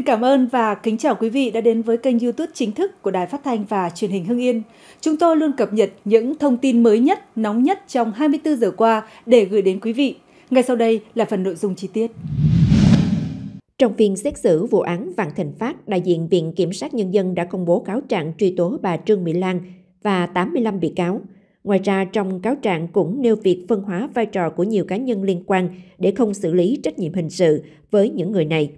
Xin cảm ơn và kính chào quý vị đã đến với kênh YouTube chính thức của Đài Phát thanh và Truyền hình Hưng Yên. Chúng tôi luôn cập nhật những thông tin mới nhất, nóng nhất trong 24 giờ qua để gửi đến quý vị. Ngay sau đây là phần nội dung chi tiết. Trong phiên xét xử vụ án Vạn Thịnh Phát, đại diện Viện Kiểm sát Nhân dân đã công bố cáo trạng truy tố bà Trương Mỹ Lan và 85 bị cáo. Ngoài ra, trong cáo trạng cũng nêu việc phân hóa vai trò của nhiều cá nhân liên quan để không xử lý trách nhiệm hình sự với những người này.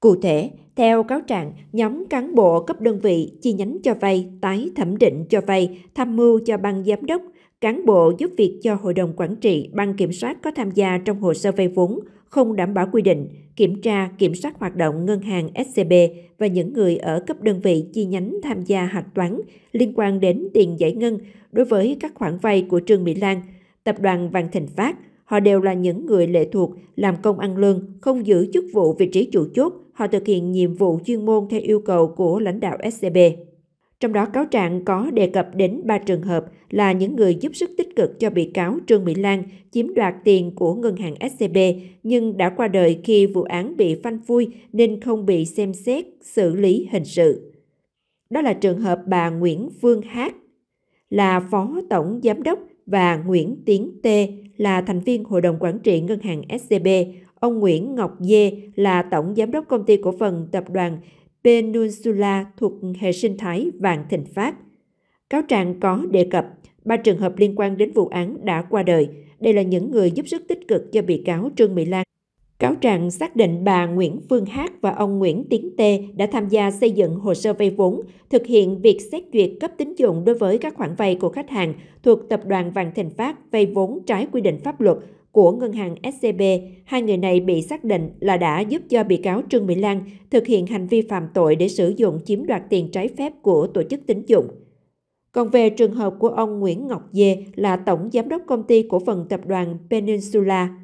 Cụ thể, theo cáo trạng, nhóm cán bộ cấp đơn vị chi nhánh cho vay, tái thẩm định cho vay, tham mưu cho ban giám đốc, cán bộ giúp việc cho hội đồng quản trị, ban kiểm soát có tham gia trong hồ sơ vay vốn không đảm bảo quy định, kiểm tra, kiểm soát hoạt động ngân hàng SCB và những người ở cấp đơn vị chi nhánh tham gia hạch toán liên quan đến tiền giải ngân đối với các khoản vay của Trương Mỹ Lan, tập đoàn Vạn Thịnh Phát, họ đều là những người lệ thuộc, làm công ăn lương, không giữ chức vụ vị trí chủ chốt, họ thực hiện nhiệm vụ chuyên môn theo yêu cầu của lãnh đạo SCB. Trong đó cáo trạng có đề cập đến 3 trường hợp là những người giúp sức tích cực cho bị cáo Trương Mỹ Lan chiếm đoạt tiền của ngân hàng SCB nhưng đã qua đời khi vụ án bị phanh phui nên không bị xem xét xử lý hình sự. Đó là trường hợp bà Nguyễn Phương Hát là Phó Tổng Giám đốc và Nguyễn Tiến Tê là thành viên Hội đồng Quản trị Ngân hàng SCB Ông Nguyễn Ngọc Dê là tổng giám đốc công ty cổ phần tập đoàn Peninsula thuộc hệ sinh thái Vạn Thịnh Phát. Cáo trạng có đề cập ba trường hợp liên quan đến vụ án đã qua đời. Đây là những người giúp sức tích cực cho bị cáo Trương Mỹ Lan. Cáo trạng xác định bà Nguyễn Phương Hát và ông Nguyễn Tiến Tê đã tham gia xây dựng hồ sơ vay vốn, thực hiện việc xét duyệt cấp tín dụng đối với các khoản vay của khách hàng thuộc tập đoàn Vạn Thịnh Phát vay vốn trái quy định pháp luật của ngân hàng SCB, hai người này bị xác định là đã giúp cho bị cáo Trương Mỹ Lan thực hiện hành vi phạm tội để sử dụng chiếm đoạt tiền trái phép của tổ chức tín dụng. Còn về trường hợp của ông Nguyễn Ngọc Dê là tổng giám đốc công ty cổ phần tập đoàn Peninsula,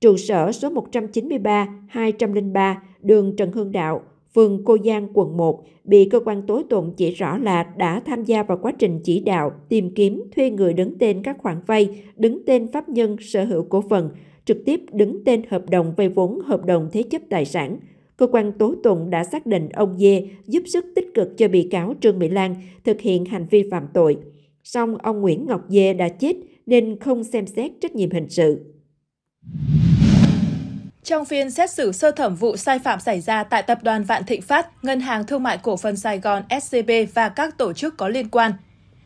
trụ sở số 193, 203, đường Trần Hưng Đạo, phường Cô Giang, quận 1, bị cơ quan tố tụng chỉ rõ là đã tham gia vào quá trình chỉ đạo, tìm kiếm, thuê người đứng tên các khoản vay, đứng tên pháp nhân sở hữu cổ phần, trực tiếp đứng tên hợp đồng vay vốn, hợp đồng thế chấp tài sản. Cơ quan tố tụng đã xác định ông Dê giúp sức tích cực cho bị cáo Trương Mỹ Lan thực hiện hành vi phạm tội. Song ông Nguyễn Ngọc Dê đã chết nên không xem xét trách nhiệm hình sự. Trong phiên xét xử sơ thẩm vụ sai phạm xảy ra tại Tập đoàn Vạn Thịnh Phát, Ngân hàng Thương mại Cổ phần Sài Gòn SCB và các tổ chức có liên quan.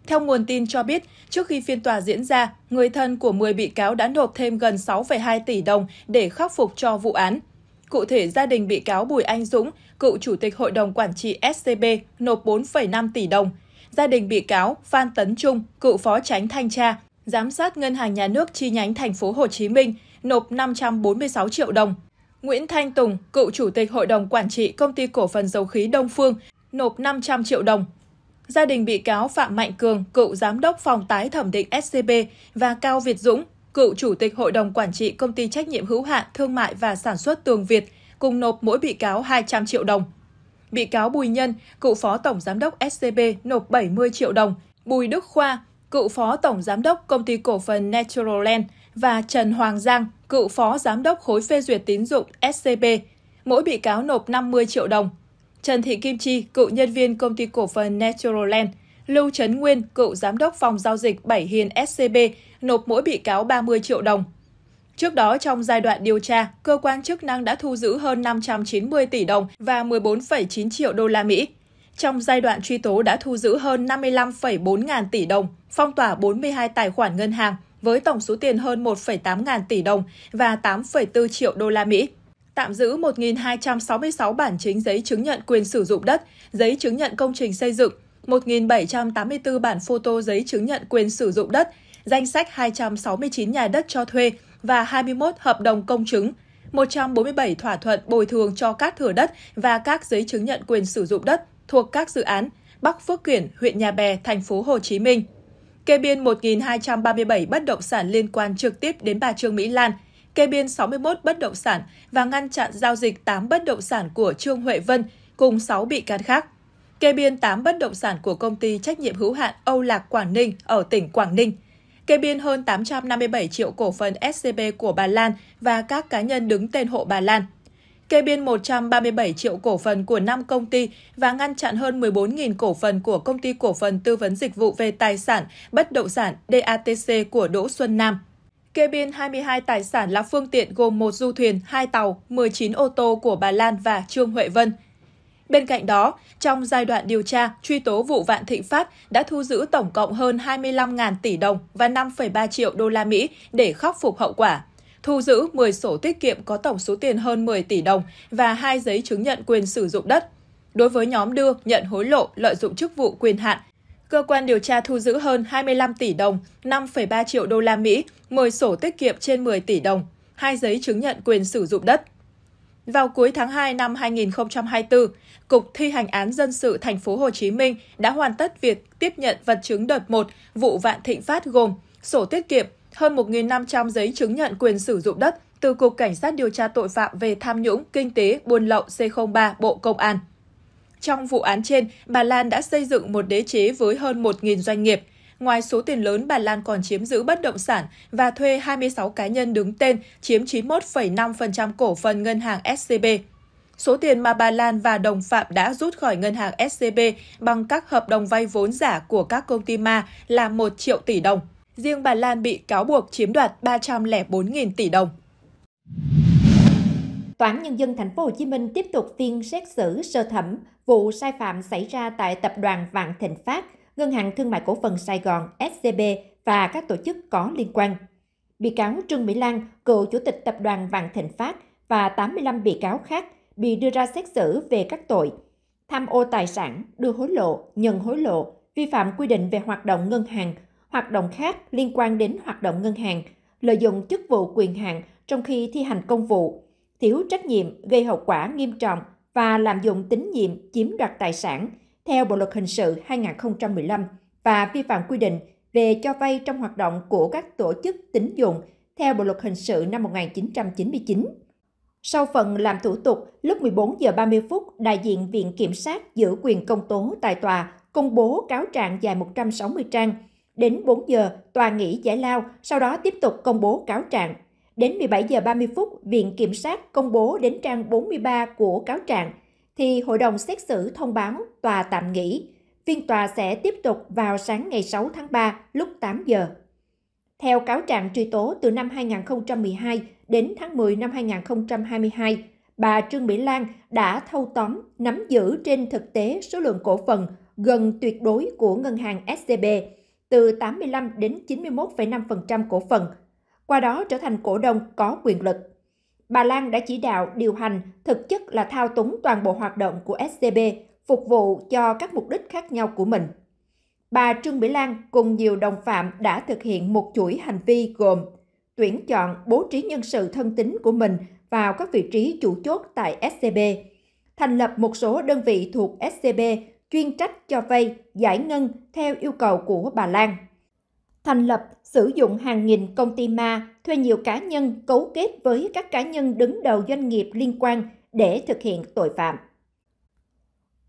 Theo nguồn tin cho biết, trước khi phiên tòa diễn ra, người thân của 10 bị cáo đã nộp thêm gần 6,2 tỷ đồng để khắc phục cho vụ án. Cụ thể, gia đình bị cáo Bùi Anh Dũng, cựu chủ tịch hội đồng quản trị SCB, nộp 4,5 tỷ đồng. Gia đình bị cáo Phan Tấn Trung, cựu phó tránh thanh tra, giám sát Ngân hàng Nhà nước chi nhánh thành phố Hồ Chí Minh, nộp 546 triệu đồng. Nguyễn Thanh Tùng, cựu chủ tịch hội đồng quản trị công ty cổ phần dầu khí Đông Phương, nộp 500 triệu đồng. Gia đình bị cáo Phạm Mạnh Cường, cựu giám đốc phòng tái thẩm định SCB và Cao Việt Dũng, cựu chủ tịch hội đồng quản trị công ty trách nhiệm hữu hạn thương mại và sản xuất Tường Việt, cùng nộp mỗi bị cáo 200 triệu đồng. Bị cáo Bùi Nhân, cựu phó tổng giám đốc SCB nộp 70 triệu đồng. Bùi Đức Khoa, cựu phó tổng giám đốc công ty cổ phần Naturalland và Trần Hoàng Giang, cựu phó giám đốc khối phê duyệt tín dụng SCB, mỗi bị cáo nộp 50 triệu đồng. Trần Thị Kim Chi, cựu nhân viên công ty cổ phần Natural Lưu Trấn Nguyên, cựu giám đốc phòng giao dịch Bảy Hiền SCB, nộp mỗi bị cáo 30 triệu đồng. Trước đó, trong giai đoạn điều tra, cơ quan chức năng đã thu giữ hơn 590 tỷ đồng và 14,9 triệu đô la Mỹ. Trong giai đoạn truy tố đã thu giữ hơn 55,4 ngàn tỷ đồng, phong tỏa 42 tài khoản ngân hàng, với tổng số tiền hơn 1,8 ngàn tỷ đồng và 8,4 triệu đô la Mỹ. Tạm giữ 1.266 bản chính giấy chứng nhận quyền sử dụng đất, giấy chứng nhận công trình xây dựng, 1.784 bản photo giấy chứng nhận quyền sử dụng đất, danh sách 269 nhà đất cho thuê và 21 hợp đồng công chứng, 147 thỏa thuận bồi thường cho các thửa đất và các giấy chứng nhận quyền sử dụng đất thuộc các dự án Bắc Phước Kiển, huyện Nhà Bè, thành phố Hồ Chí Minh kê biên 1.237 bất động sản liên quan trực tiếp đến bà Trương Mỹ Lan, kê biên 61 bất động sản và ngăn chặn giao dịch 8 bất động sản của Trương Huệ Vân cùng 6 bị can khác. Kê biên 8 bất động sản của công ty trách nhiệm hữu hạn Âu Lạc Quảng Ninh ở tỉnh Quảng Ninh. Kê biên hơn 857 triệu cổ phần SCB của bà Lan và các cá nhân đứng tên hộ bà Lan – kê biên 137 triệu cổ phần của 5 công ty và ngăn chặn hơn 14.000 cổ phần của công ty cổ phần tư vấn dịch vụ về tài sản, bất động sản DATC của Đỗ Xuân Nam. Kê biên 22 tài sản là phương tiện gồm một du thuyền, hai tàu, 19 ô tô của bà Lan và Trương Huệ Vân. Bên cạnh đó, trong giai đoạn điều tra, truy tố vụ Vạn Thịnh Phát đã thu giữ tổng cộng hơn 25.000 tỷ đồng và 5,3 triệu đô la Mỹ để khắc phục hậu quả thu giữ 10 sổ tiết kiệm có tổng số tiền hơn 10 tỷ đồng và hai giấy chứng nhận quyền sử dụng đất. Đối với nhóm đưa, nhận hối lộ, lợi dụng chức vụ quyền hạn, cơ quan điều tra thu giữ hơn 25 tỷ đồng, 5,3 triệu đô la Mỹ, 10 sổ tiết kiệm trên 10 tỷ đồng, hai giấy chứng nhận quyền sử dụng đất. Vào cuối tháng 2 năm 2024, Cục Thi hành án dân sự thành phố Hồ Chí Minh đã hoàn tất việc tiếp nhận vật chứng đợt 1 vụ Vạn Thịnh Phát gồm sổ tiết kiệm hơn 1.500 giấy chứng nhận quyền sử dụng đất từ Cục Cảnh sát điều tra tội phạm về tham nhũng, kinh tế, buôn lậu C03 Bộ Công an. Trong vụ án trên, bà Lan đã xây dựng một đế chế với hơn 1.000 doanh nghiệp. Ngoài số tiền lớn, bà Lan còn chiếm giữ bất động sản và thuê 26 cá nhân đứng tên, chiếm 91,5% cổ phần ngân hàng SCB. Số tiền mà bà Lan và đồng phạm đã rút khỏi ngân hàng SCB bằng các hợp đồng vay vốn giả của các công ty ma là 1 triệu tỷ đồng. Riêng Bà Lan bị cáo buộc chiếm đoạt 304.000 tỷ đồng. Tòa án nhân dân thành phố Hồ Chí Minh tiếp tục phiên xét xử sơ thẩm vụ sai phạm xảy ra tại tập đoàn Vạn Thịnh Phát, Ngân hàng Thương mại Cổ phần Sài Gòn SCB và các tổ chức có liên quan. Bị cáo Trương Mỹ Lan, cựu chủ tịch tập đoàn Vạn Thịnh Phát và 85 bị cáo khác bị đưa ra xét xử về các tội tham ô tài sản, đưa hối lộ, nhận hối lộ, vi phạm quy định về hoạt động ngân hàng, hoạt động khác liên quan đến hoạt động ngân hàng, lợi dụng chức vụ quyền hạn trong khi thi hành công vụ, thiếu trách nhiệm gây hậu quả nghiêm trọng và lạm dụng tín nhiệm chiếm đoạt tài sản theo Bộ luật hình sự 2015 và vi phạm quy định về cho vay trong hoạt động của các tổ chức tín dụng theo Bộ luật hình sự năm 1999. Sau phần làm thủ tục, lúc 14 giờ 30 phút, đại diện Viện Kiểm sát giữ quyền công tố tại tòa công bố cáo trạng dài 160 trang Đến 4 giờ, tòa nghỉ giải lao, sau đó tiếp tục công bố cáo trạng. Đến 17 giờ 30 phút, Viện Kiểm sát công bố đến trang 43 của cáo trạng, thì hội đồng xét xử thông báo tòa tạm nghỉ. Phiên tòa sẽ tiếp tục vào sáng ngày 6 tháng 3 lúc 8 giờ. Theo cáo trạng truy tố từ năm 2012 đến tháng 10 năm 2022, bà Trương Mỹ Lan đã thâu tóm, nắm giữ trên thực tế số lượng cổ phần gần tuyệt đối của ngân hàng SCB từ 85 đến 91,5% cổ phần, qua đó trở thành cổ đông có quyền lực. Bà Lan đã chỉ đạo điều hành thực chất là thao túng toàn bộ hoạt động của SCB, phục vụ cho các mục đích khác nhau của mình. Bà Trương Mỹ Lan cùng nhiều đồng phạm đã thực hiện một chuỗi hành vi gồm tuyển chọn bố trí nhân sự thân tín của mình vào các vị trí chủ chốt tại SCB, thành lập một số đơn vị thuộc SCB chuyên trách cho vay, giải ngân theo yêu cầu của bà Lan. Thành lập, sử dụng hàng nghìn công ty ma, thuê nhiều cá nhân cấu kết với các cá nhân đứng đầu doanh nghiệp liên quan để thực hiện tội phạm.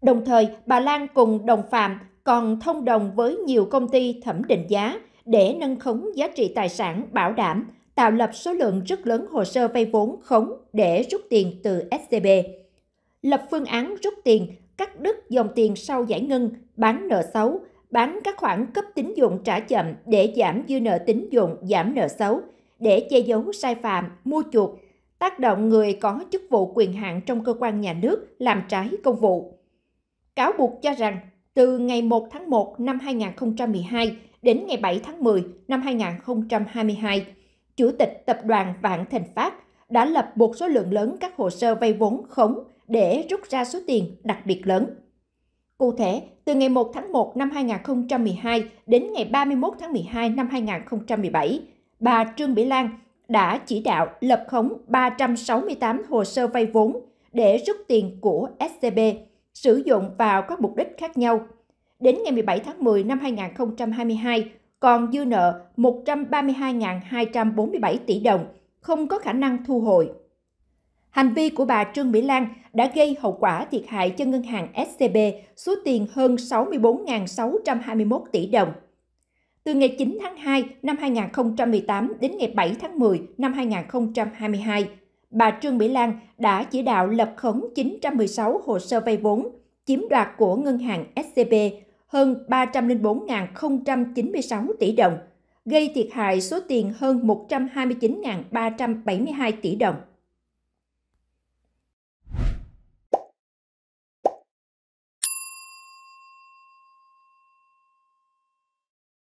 Đồng thời, bà Lan cùng đồng phạm còn thông đồng với nhiều công ty thẩm định giá để nâng khống giá trị tài sản bảo đảm, tạo lập số lượng rất lớn hồ sơ vay vốn khống để rút tiền từ SCB. Lập phương án rút tiền cắt đứt dòng tiền sau giải ngân, bán nợ xấu, bán các khoản cấp tín dụng trả chậm để giảm dư nợ tín dụng, giảm nợ xấu, để che giấu sai phạm, mua chuộc, tác động người có chức vụ quyền hạn trong cơ quan nhà nước làm trái công vụ. Cáo buộc cho rằng, từ ngày 1 tháng 1 năm 2012 đến ngày 7 tháng 10 năm 2022, Chủ tịch Tập đoàn Vạn Thành Phát đã lập một số lượng lớn các hồ sơ vay vốn khống để rút ra số tiền đặc biệt lớn. Cụ thể, từ ngày 1 tháng 1 năm 2012 đến ngày 31 tháng 12 năm 2017, bà Trương Bỉ Lan đã chỉ đạo lập khống 368 hồ sơ vay vốn để rút tiền của SCB sử dụng vào các mục đích khác nhau. Đến ngày 17 tháng 10 năm 2022, còn dư nợ 132.247 tỷ đồng, không có khả năng thu hồi. Hành vi của bà Trương Mỹ Lan đã gây hậu quả thiệt hại cho ngân hàng SCB số tiền hơn 64.621 tỷ đồng. Từ ngày 9 tháng 2 năm 2018 đến ngày 7 tháng 10 năm 2022, bà Trương Mỹ Lan đã chỉ đạo lập khống 916 hồ sơ vay vốn chiếm đoạt của ngân hàng SCB hơn 304.096 tỷ đồng, gây thiệt hại số tiền hơn 129.372 tỷ đồng.